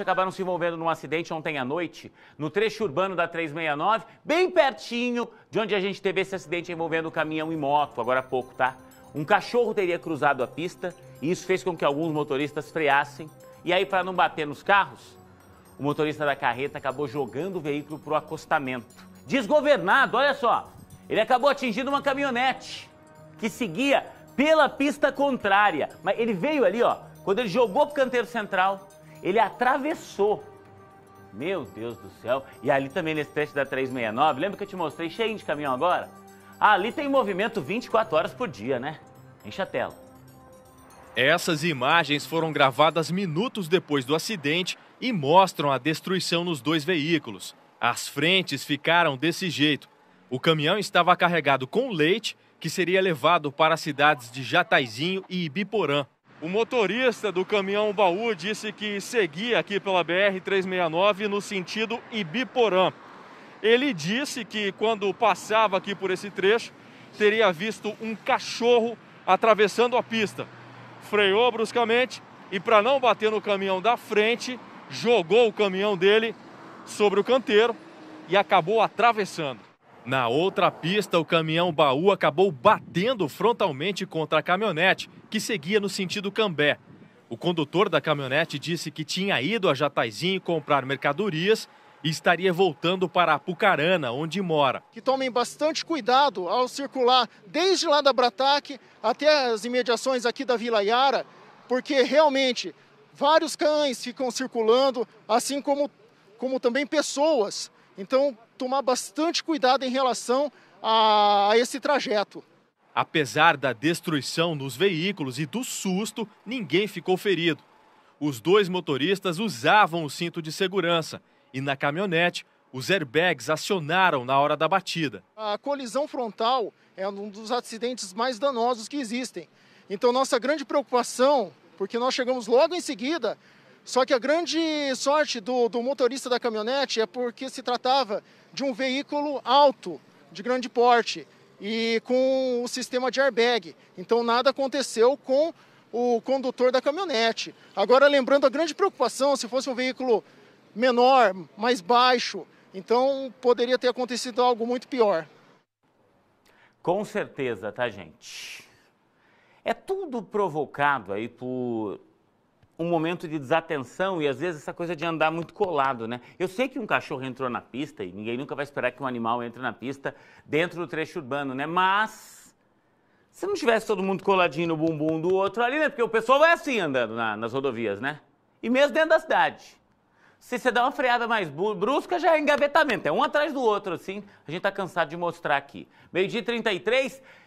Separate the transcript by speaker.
Speaker 1: acabaram se envolvendo num acidente ontem à noite, no trecho urbano da 369, bem pertinho de onde a gente teve esse acidente envolvendo caminhão e moto, agora há pouco, tá? Um cachorro teria cruzado a pista e isso fez com que alguns motoristas freassem. E aí, para não bater nos carros, o motorista da carreta acabou jogando o veículo para o acostamento. Desgovernado, olha só! Ele acabou atingindo uma caminhonete que seguia pela pista contrária. Mas ele veio ali, ó, quando ele jogou para o canteiro central, ele atravessou. Meu Deus do céu. E ali também nesse trecho da 369, lembra que eu te mostrei cheio de caminhão agora? Ali tem movimento 24 horas por dia, né? Enche a tela.
Speaker 2: Essas imagens foram gravadas minutos depois do acidente e mostram a destruição nos dois veículos. As frentes ficaram desse jeito. O caminhão estava carregado com leite, que seria levado para as cidades de Jataizinho e Ibiporã. O motorista do caminhão baú disse que seguia aqui pela BR-369 no sentido Ibiporã. Ele disse que quando passava aqui por esse trecho, teria visto um cachorro atravessando a pista. Freou bruscamente e, para não bater no caminhão da frente, jogou o caminhão dele sobre o canteiro e acabou atravessando. Na outra pista, o caminhão baú acabou batendo frontalmente contra a caminhonete, que seguia no sentido Cambé. O condutor da caminhonete disse que tinha ido a Jataizinho comprar mercadorias e estaria voltando para Apucarana, onde mora.
Speaker 3: Que tomem bastante cuidado ao circular desde lá da Brataque até as imediações aqui da Vila Yara, porque realmente vários cães ficam circulando, assim como, como também pessoas. Então, tomar bastante cuidado em relação a, a esse trajeto.
Speaker 2: Apesar da destruição dos veículos e do susto, ninguém ficou ferido. Os dois motoristas usavam o cinto de segurança e na caminhonete os airbags acionaram na hora da batida.
Speaker 3: A colisão frontal é um dos acidentes mais danosos que existem. Então, nossa grande preocupação, porque nós chegamos logo em seguida só que a grande sorte do, do motorista da caminhonete é porque se tratava de um veículo alto, de grande porte, e com o sistema de airbag. Então nada aconteceu com o condutor da caminhonete. Agora, lembrando a grande preocupação, se fosse um veículo menor, mais baixo, então poderia ter acontecido algo muito
Speaker 1: pior. Com certeza, tá, gente? É tudo provocado aí por um momento de desatenção e às vezes essa coisa de andar muito colado, né? Eu sei que um cachorro entrou na pista e ninguém nunca vai esperar que um animal entre na pista dentro do trecho urbano, né? Mas se não tivesse todo mundo coladinho no bumbum do outro ali, né? Porque o pessoal vai assim andando na, nas rodovias, né? E mesmo dentro da cidade. Se você dá uma freada mais brusca, já é engavetamento. É um atrás do outro, assim. A gente tá cansado de mostrar aqui. Meio-dia 33,